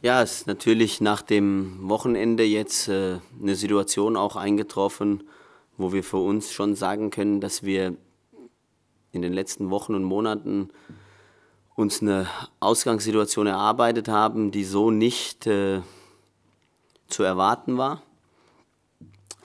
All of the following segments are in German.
Ja, es ist natürlich nach dem Wochenende jetzt äh, eine Situation auch eingetroffen, wo wir für uns schon sagen können, dass wir in den letzten Wochen und Monaten uns eine Ausgangssituation erarbeitet haben, die so nicht äh, zu erwarten war.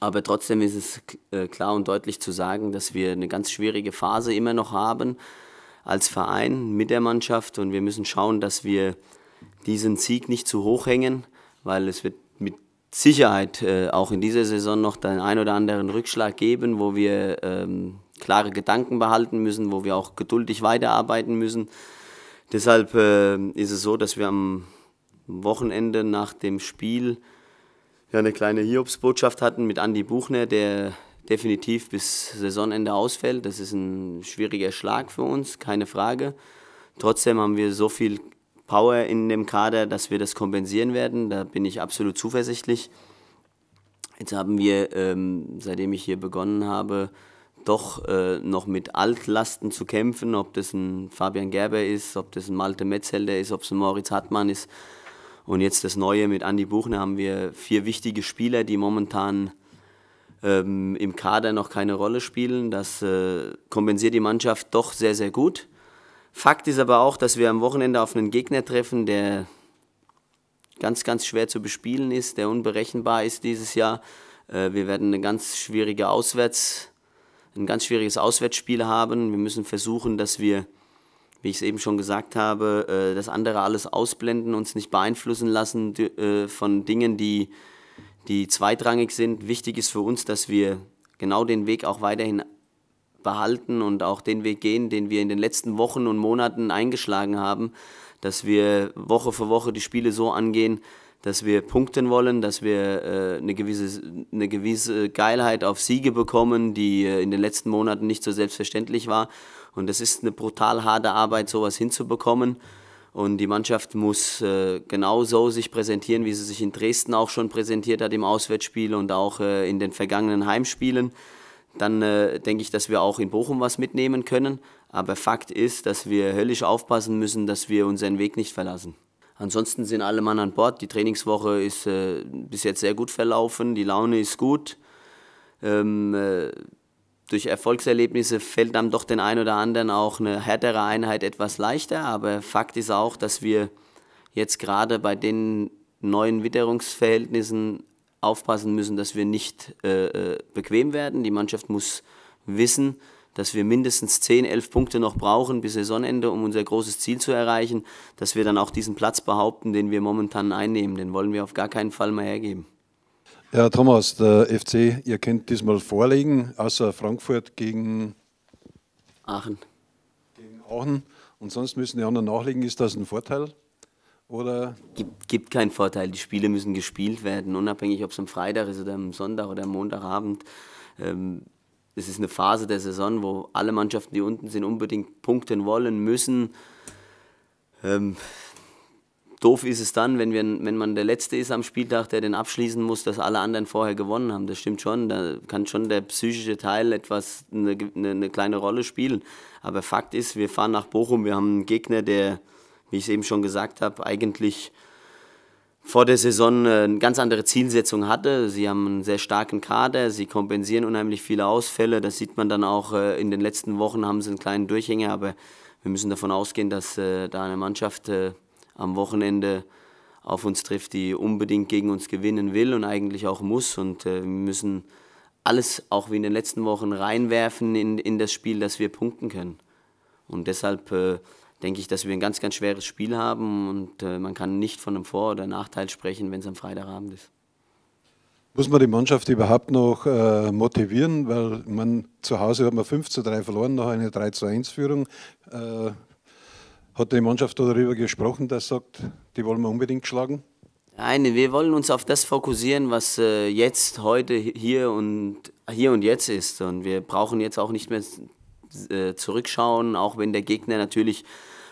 Aber trotzdem ist es äh, klar und deutlich zu sagen, dass wir eine ganz schwierige Phase immer noch haben als Verein mit der Mannschaft und wir müssen schauen, dass wir diesen Sieg nicht zu hoch hängen, weil es wird mit Sicherheit äh, auch in dieser Saison noch den ein oder anderen Rückschlag geben, wo wir ähm, klare Gedanken behalten müssen, wo wir auch geduldig weiterarbeiten müssen. Deshalb äh, ist es so, dass wir am Wochenende nach dem Spiel ja, eine kleine Hiobsbotschaft hatten mit Andy Buchner, der definitiv bis Saisonende ausfällt. Das ist ein schwieriger Schlag für uns, keine Frage. Trotzdem haben wir so viel Power in dem Kader, dass wir das kompensieren werden. Da bin ich absolut zuversichtlich. Jetzt haben wir, ähm, seitdem ich hier begonnen habe, doch äh, noch mit Altlasten zu kämpfen, ob das ein Fabian Gerber ist, ob das ein Malte Metzelder ist, ob es ein Moritz Hartmann ist. Und jetzt das Neue mit Andy Buchner haben wir vier wichtige Spieler, die momentan ähm, im Kader noch keine Rolle spielen. Das äh, kompensiert die Mannschaft doch sehr, sehr gut. Fakt ist aber auch, dass wir am Wochenende auf einen Gegner treffen, der ganz, ganz schwer zu bespielen ist, der unberechenbar ist dieses Jahr. Äh, wir werden eine ganz schwierige Auswärts, ein ganz schwieriges Auswärtsspiel haben. Wir müssen versuchen, dass wir, wie ich es eben schon gesagt habe, äh, das andere alles ausblenden, uns nicht beeinflussen lassen äh, von Dingen, die, die zweitrangig sind. Wichtig ist für uns, dass wir genau den Weg auch weiterhin behalten und auch den Weg gehen, den wir in den letzten Wochen und Monaten eingeschlagen haben, dass wir Woche für Woche die Spiele so angehen, dass wir punkten wollen, dass wir äh, eine, gewisse, eine gewisse Geilheit auf Siege bekommen, die äh, in den letzten Monaten nicht so selbstverständlich war. Und das ist eine brutal harte Arbeit, sowas hinzubekommen. Und die Mannschaft muss äh, genau so sich präsentieren, wie sie sich in Dresden auch schon präsentiert hat im Auswärtsspiel und auch äh, in den vergangenen Heimspielen dann äh, denke ich, dass wir auch in Bochum was mitnehmen können. Aber Fakt ist, dass wir höllisch aufpassen müssen, dass wir unseren Weg nicht verlassen. Ansonsten sind alle Mann an Bord. Die Trainingswoche ist äh, bis jetzt sehr gut verlaufen. Die Laune ist gut. Ähm, äh, durch Erfolgserlebnisse fällt dann doch den einen oder anderen auch eine härtere Einheit etwas leichter. Aber Fakt ist auch, dass wir jetzt gerade bei den neuen Witterungsverhältnissen aufpassen müssen, dass wir nicht äh, äh, bequem werden. Die Mannschaft muss wissen, dass wir mindestens 10, 11 Punkte noch brauchen bis Saisonende, um unser großes Ziel zu erreichen, dass wir dann auch diesen Platz behaupten, den wir momentan einnehmen. Den wollen wir auf gar keinen Fall mehr hergeben. Ja, Thomas, der FC, ihr könnt diesmal vorlegen, außer Frankfurt gegen Aachen. Gegen Aachen. Und sonst müssen die anderen nachlegen. Ist das ein Vorteil? Oder? Gibt, gibt keinen Vorteil. Die Spiele müssen gespielt werden, unabhängig, ob es am Freitag ist oder am Sonntag oder am Montagabend. Ähm, es ist eine Phase der Saison, wo alle Mannschaften, die unten sind, unbedingt punkten wollen, müssen. Ähm, doof ist es dann, wenn, wir, wenn man der Letzte ist am Spieltag, der den abschließen muss, dass alle anderen vorher gewonnen haben. Das stimmt schon. Da kann schon der psychische Teil etwas eine, eine kleine Rolle spielen. Aber Fakt ist, wir fahren nach Bochum, wir haben einen Gegner, der wie ich es eben schon gesagt habe, eigentlich vor der Saison äh, eine ganz andere Zielsetzung hatte. Sie haben einen sehr starken Kader, sie kompensieren unheimlich viele Ausfälle. Das sieht man dann auch äh, in den letzten Wochen, haben sie einen kleinen Durchhänger, aber wir müssen davon ausgehen, dass äh, da eine Mannschaft am Wochenende auf uns trifft, die unbedingt gegen uns gewinnen will und eigentlich auch muss. Und wir müssen alles, auch wie in den letzten Wochen, reinwerfen in, in das Spiel, dass wir punkten können. Und deshalb denke ich, dass wir ein ganz, ganz schweres Spiel haben und äh, man kann nicht von einem Vor- oder Nachteil sprechen, wenn es am Freitagabend ist. Muss man die Mannschaft überhaupt noch äh, motivieren? Weil man zu Hause hat man 5 zu 3 verloren nach einer 3 zu 1 Führung. Äh, hat die Mannschaft darüber gesprochen, dass sagt, die wollen wir unbedingt schlagen? Nein, wir wollen uns auf das fokussieren, was äh, jetzt, heute, hier und, hier und jetzt ist. Und wir brauchen jetzt auch nicht mehr äh, zurückschauen, auch wenn der Gegner natürlich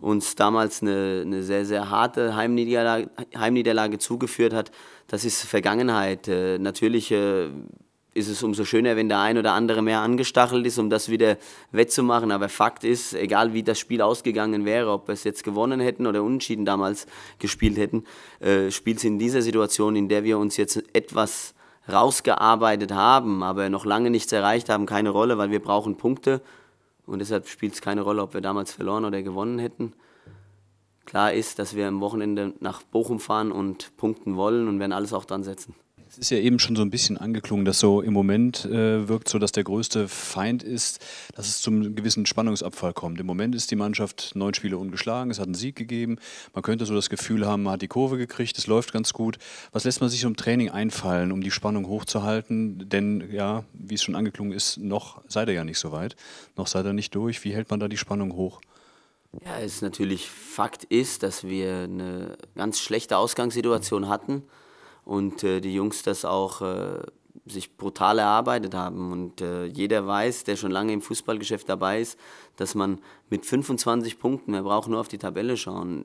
uns damals eine, eine sehr, sehr harte Heimniederlage, Heimniederlage zugeführt hat, das ist Vergangenheit. Äh, natürlich äh, ist es umso schöner, wenn der ein oder andere mehr angestachelt ist, um das wieder wettzumachen. Aber Fakt ist, egal wie das Spiel ausgegangen wäre, ob wir es jetzt gewonnen hätten oder unentschieden damals gespielt hätten, äh, spielt es in dieser Situation, in der wir uns jetzt etwas rausgearbeitet haben, aber noch lange nichts erreicht haben, keine Rolle, weil wir brauchen Punkte. Und deshalb spielt es keine Rolle, ob wir damals verloren oder gewonnen hätten. Klar ist, dass wir am Wochenende nach Bochum fahren und punkten wollen und werden alles auch dran setzen. Es ist ja eben schon so ein bisschen angeklungen, dass so im Moment äh, wirkt so, dass der größte Feind ist, dass es zum gewissen Spannungsabfall kommt. Im Moment ist die Mannschaft neun Spiele ungeschlagen, es hat einen Sieg gegeben. Man könnte so das Gefühl haben, man hat die Kurve gekriegt, es läuft ganz gut. Was lässt man sich im Training einfallen, um die Spannung hochzuhalten? Denn ja, wie es schon angeklungen ist, noch seid ihr ja nicht so weit, noch seid ihr nicht durch. Wie hält man da die Spannung hoch? Ja, es ist natürlich Fakt ist, dass wir eine ganz schlechte Ausgangssituation hatten und äh, die Jungs das auch äh, sich brutal erarbeitet haben. Und äh, jeder weiß, der schon lange im Fußballgeschäft dabei ist, dass man mit 25 Punkten, wir brauchen nur auf die Tabelle schauen,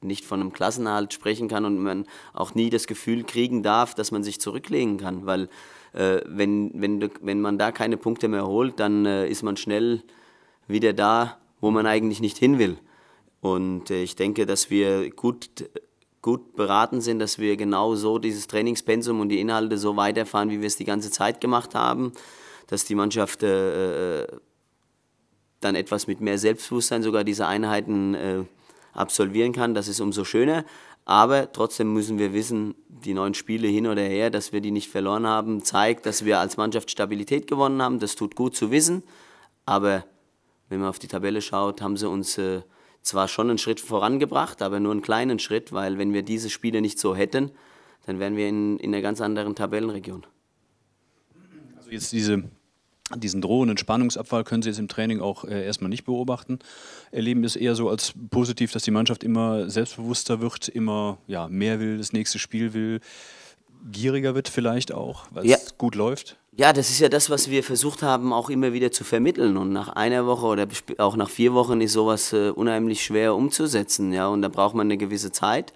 nicht von einem Klassenerhalt sprechen kann und man auch nie das Gefühl kriegen darf, dass man sich zurücklegen kann. Weil äh, wenn, wenn, wenn man da keine Punkte mehr holt, dann äh, ist man schnell wieder da, wo man eigentlich nicht hin will. Und äh, ich denke, dass wir gut gut beraten sind, dass wir genau so dieses Trainingspensum und die Inhalte so weiterfahren, wie wir es die ganze Zeit gemacht haben, dass die Mannschaft äh, äh, dann etwas mit mehr Selbstbewusstsein sogar diese Einheiten äh, absolvieren kann. Das ist umso schöner. Aber trotzdem müssen wir wissen, die neuen Spiele hin oder her, dass wir die nicht verloren haben, zeigt, dass wir als Mannschaft Stabilität gewonnen haben. Das tut gut zu wissen. Aber wenn man auf die Tabelle schaut, haben sie uns äh, zwar schon einen Schritt vorangebracht, aber nur einen kleinen Schritt, weil wenn wir diese Spiele nicht so hätten, dann wären wir in, in einer ganz anderen Tabellenregion. Also jetzt diese, diesen drohenden Spannungsabfall können Sie jetzt im Training auch äh, erstmal nicht beobachten. Erleben es eher so als positiv, dass die Mannschaft immer selbstbewusster wird, immer ja, mehr will, das nächste Spiel will gieriger wird vielleicht auch, weil es ja. gut läuft? Ja, das ist ja das, was wir versucht haben, auch immer wieder zu vermitteln. Und nach einer Woche oder auch nach vier Wochen ist sowas äh, unheimlich schwer umzusetzen. Ja? Und da braucht man eine gewisse Zeit.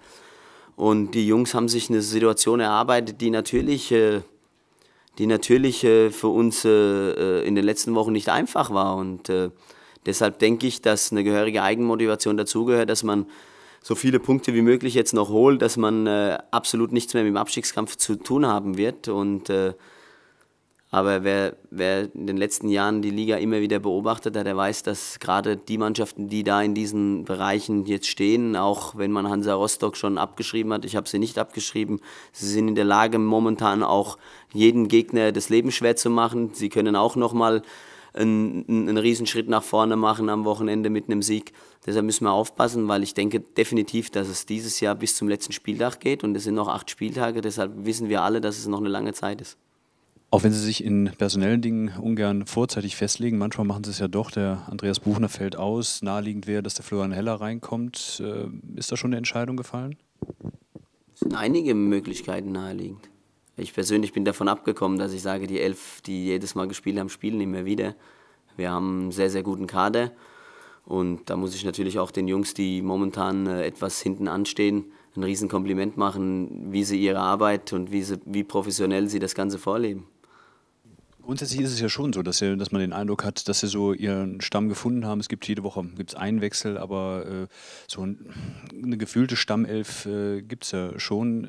Und die Jungs haben sich eine Situation erarbeitet, die natürlich, äh, die natürlich äh, für uns äh, äh, in den letzten Wochen nicht einfach war. Und äh, deshalb denke ich, dass eine gehörige Eigenmotivation dazugehört, dass man so viele Punkte wie möglich jetzt noch holt, dass man äh, absolut nichts mehr mit dem Abstiegskampf zu tun haben wird. Und, äh, aber wer, wer in den letzten Jahren die Liga immer wieder beobachtet hat, der weiß, dass gerade die Mannschaften, die da in diesen Bereichen jetzt stehen, auch wenn man Hansa Rostock schon abgeschrieben hat, ich habe sie nicht abgeschrieben, sie sind in der Lage, momentan auch jeden Gegner das Leben schwer zu machen. Sie können auch nochmal einen, einen Riesenschritt nach vorne machen am Wochenende mit einem Sieg. Deshalb müssen wir aufpassen, weil ich denke definitiv, dass es dieses Jahr bis zum letzten Spieltag geht und es sind noch acht Spieltage. Deshalb wissen wir alle, dass es noch eine lange Zeit ist. Auch wenn Sie sich in personellen Dingen ungern vorzeitig festlegen, manchmal machen Sie es ja doch. Der Andreas Buchner fällt aus. Naheliegend wäre, dass der Florian Heller reinkommt. Äh, ist da schon eine Entscheidung gefallen? Es sind einige Möglichkeiten naheliegend. Ich persönlich bin davon abgekommen, dass ich sage, die elf, die jedes Mal gespielt haben, spielen immer wieder. Wir haben einen sehr, sehr guten Kader. Und da muss ich natürlich auch den Jungs, die momentan äh, etwas hinten anstehen, ein Riesenkompliment machen, wie sie ihre Arbeit und wie, sie, wie professionell sie das Ganze vorleben. Grundsätzlich ist es ja schon so, dass, ihr, dass man den Eindruck hat, dass sie so ihren Stamm gefunden haben. Es gibt jede Woche gibt's einen Wechsel, aber äh, so ein, eine gefühlte Stammelf äh, gibt es ja schon.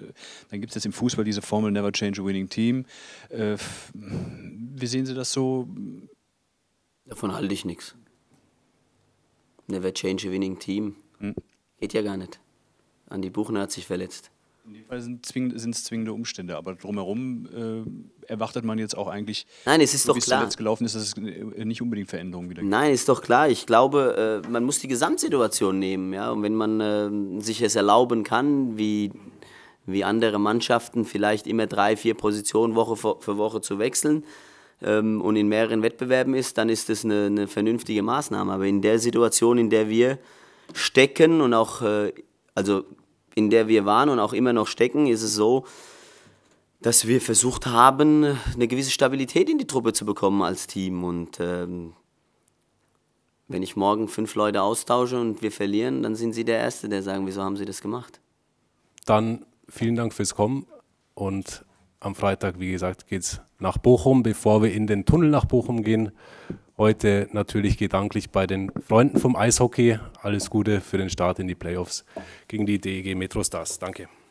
Dann gibt es jetzt im Fußball diese Formel Never Change a Winning Team. Äh, wie sehen Sie das so? Davon halte ich nichts. Never Change a Winning Team. Hm. Geht ja gar nicht. Andi Buchner hat sich verletzt. In dem Fall sind es zwingende, zwingende Umstände, aber drumherum äh, erwartet man jetzt auch eigentlich, Nein, es ist doch klar. zuletzt gelaufen ist, dass es nicht unbedingt Veränderungen wieder gibt. Nein, ist doch klar. Ich glaube, äh, man muss die Gesamtsituation nehmen. Ja? Und wenn man ähm, sich es erlauben kann, wie, wie andere Mannschaften vielleicht immer drei, vier Positionen Woche für Woche zu wechseln, ähm, und in mehreren Wettbewerben ist, dann ist das eine, eine, vernünftige Maßnahme. Aber in der Situation, in der wir stecken und auch, äh, also in der wir waren und auch immer noch stecken, ist es so, dass wir versucht haben, eine gewisse Stabilität in die Truppe zu bekommen als Team. Und ähm, wenn ich morgen fünf Leute austausche und wir verlieren, dann sind Sie der Erste, der sagen, wieso haben Sie das gemacht? Dann vielen Dank fürs Kommen und am Freitag, wie gesagt, geht es nach Bochum, bevor wir in den Tunnel nach Bochum gehen. Heute natürlich gedanklich bei den Freunden vom Eishockey. Alles Gute für den Start in die Playoffs gegen die DEG Metro Stars. Danke.